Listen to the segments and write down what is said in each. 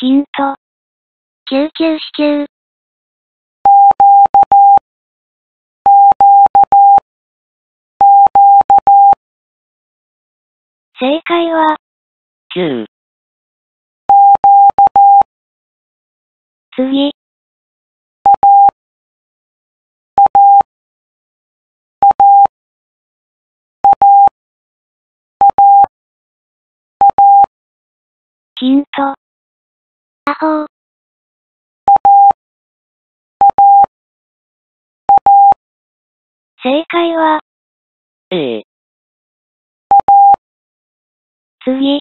ヒント。救急支給。正解は、9。次。ヒント。作法。正解は、A。次。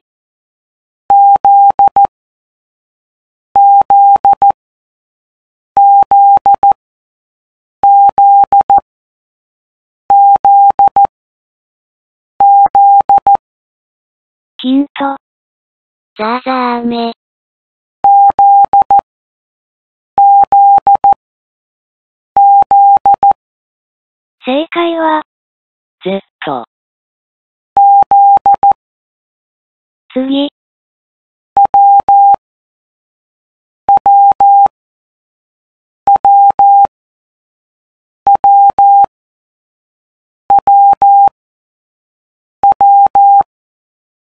ヒント。ザーザー雨。正解は、Z。次。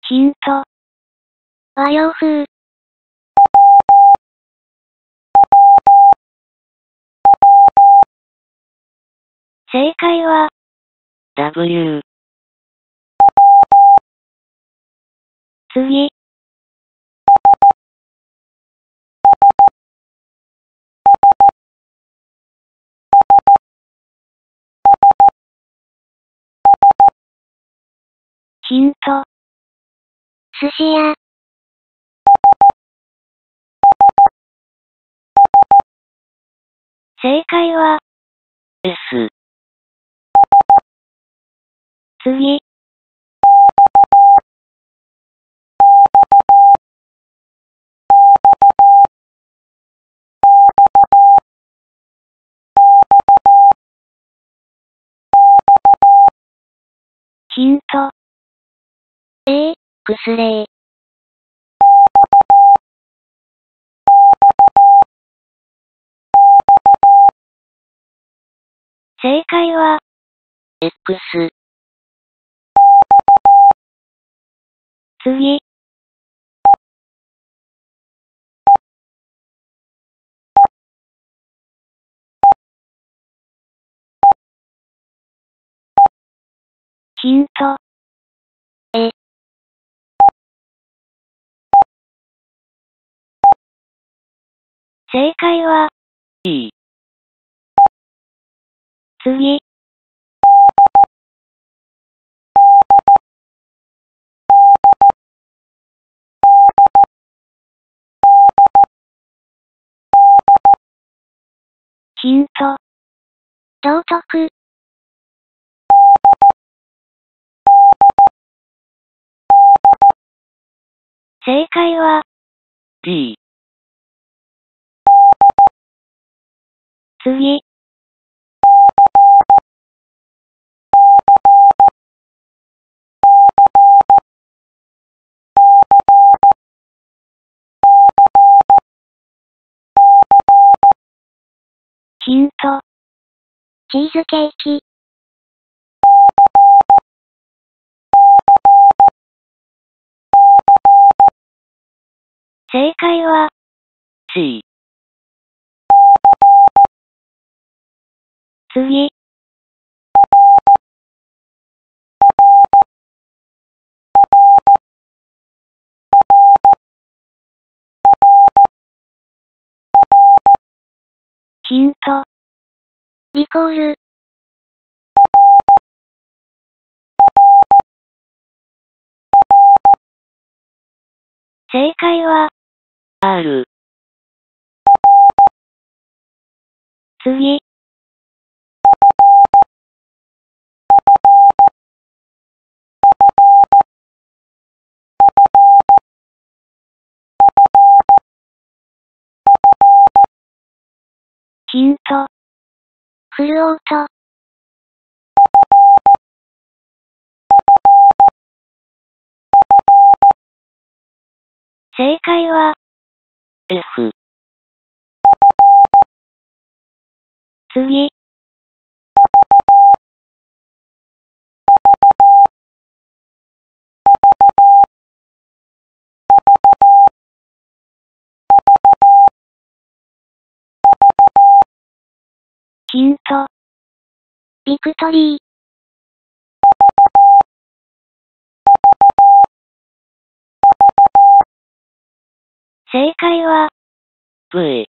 ヒント。和洋風。正解は、W。次。ヒント。寿司屋。正解は、S。次。ヒント。A、x a 正解は、X。次。ヒント。え。正解は、い次。ヒント。道徳。正解は、B。次。ヒント。チーズケーキ。正解は、C。次。ヒント。リコール。正解は、ある。次。ヒント。フルオート。正解は、F。次。ヒント。ビクトリー。正解は、V。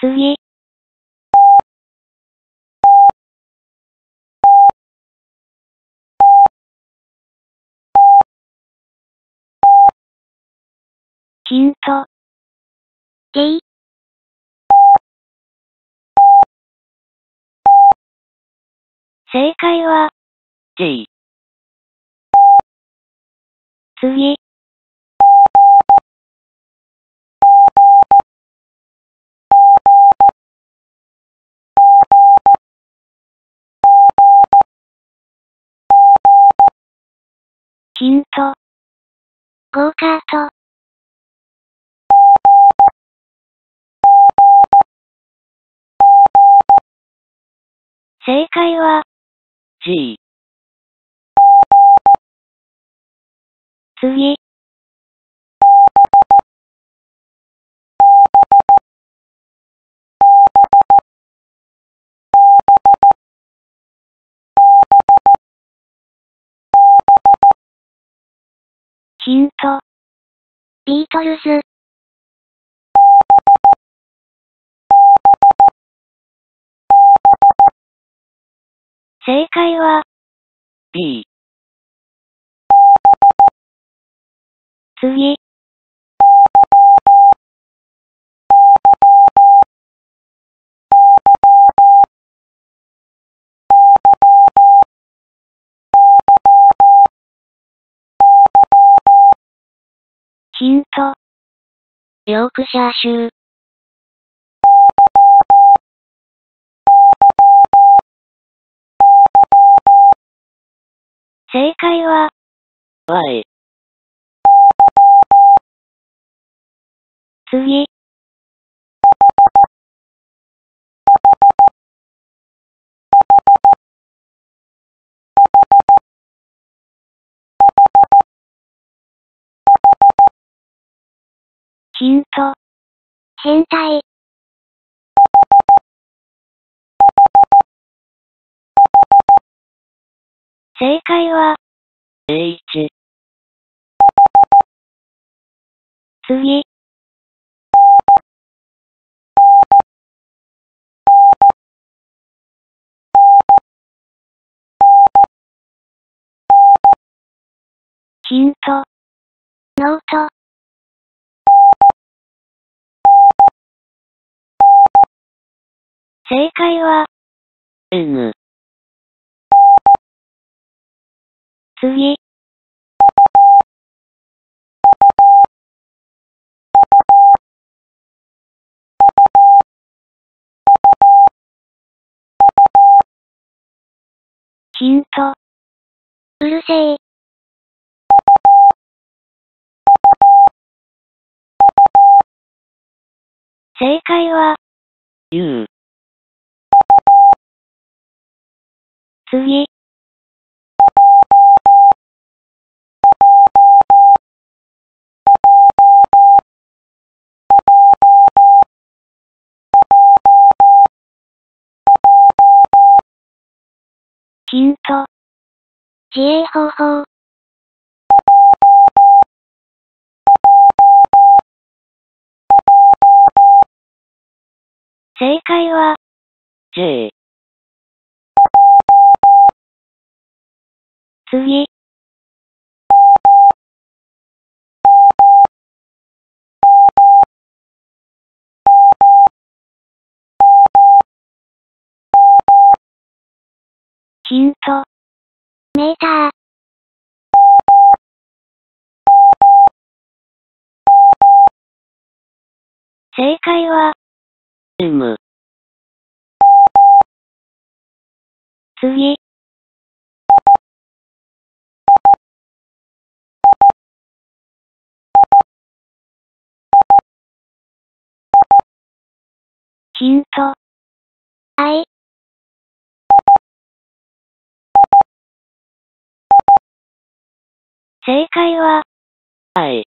次。ヒント。D。正解は、G。次。ヒント。ゴーカート。正解は、G 次ヒントビートルズ正解は、B。次。ヒント。ヨークシャー州。正解は、Y。次。ヒント。変態。正解は、A1。次。ヒント。ノート。正解は、N。次。ヒント。うるせえ。正解は、言う。次。ト。自衛方法。正解は、J。次。ヒント。メーター。正解は、M。次。ヒント。I 正解は、はい。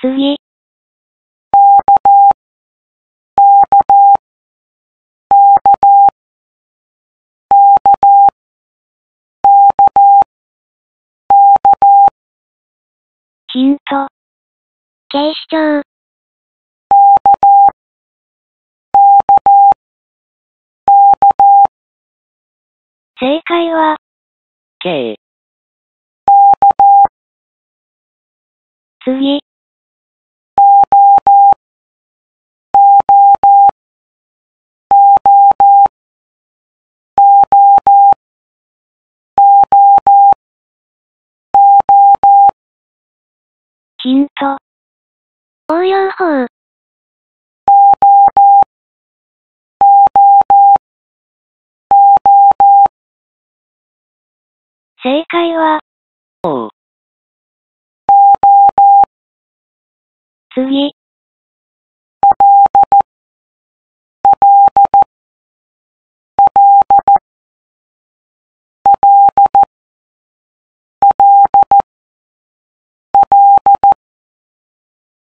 次。ヒント。警視庁。正解は、次ヒント応用法正解は、う。次。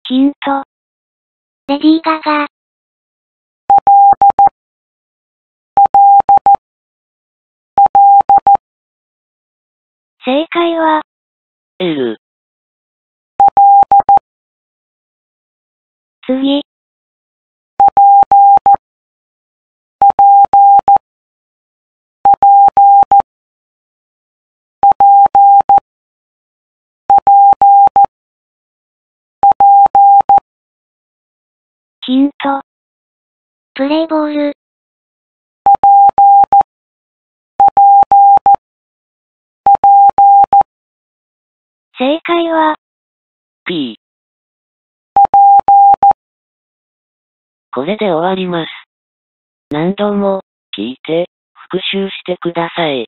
ヒント。レディー・ガガ。正解は、L。次。ヒント。プレイボール。正解は、B。これで終わります。何度も、聞いて、復習してください。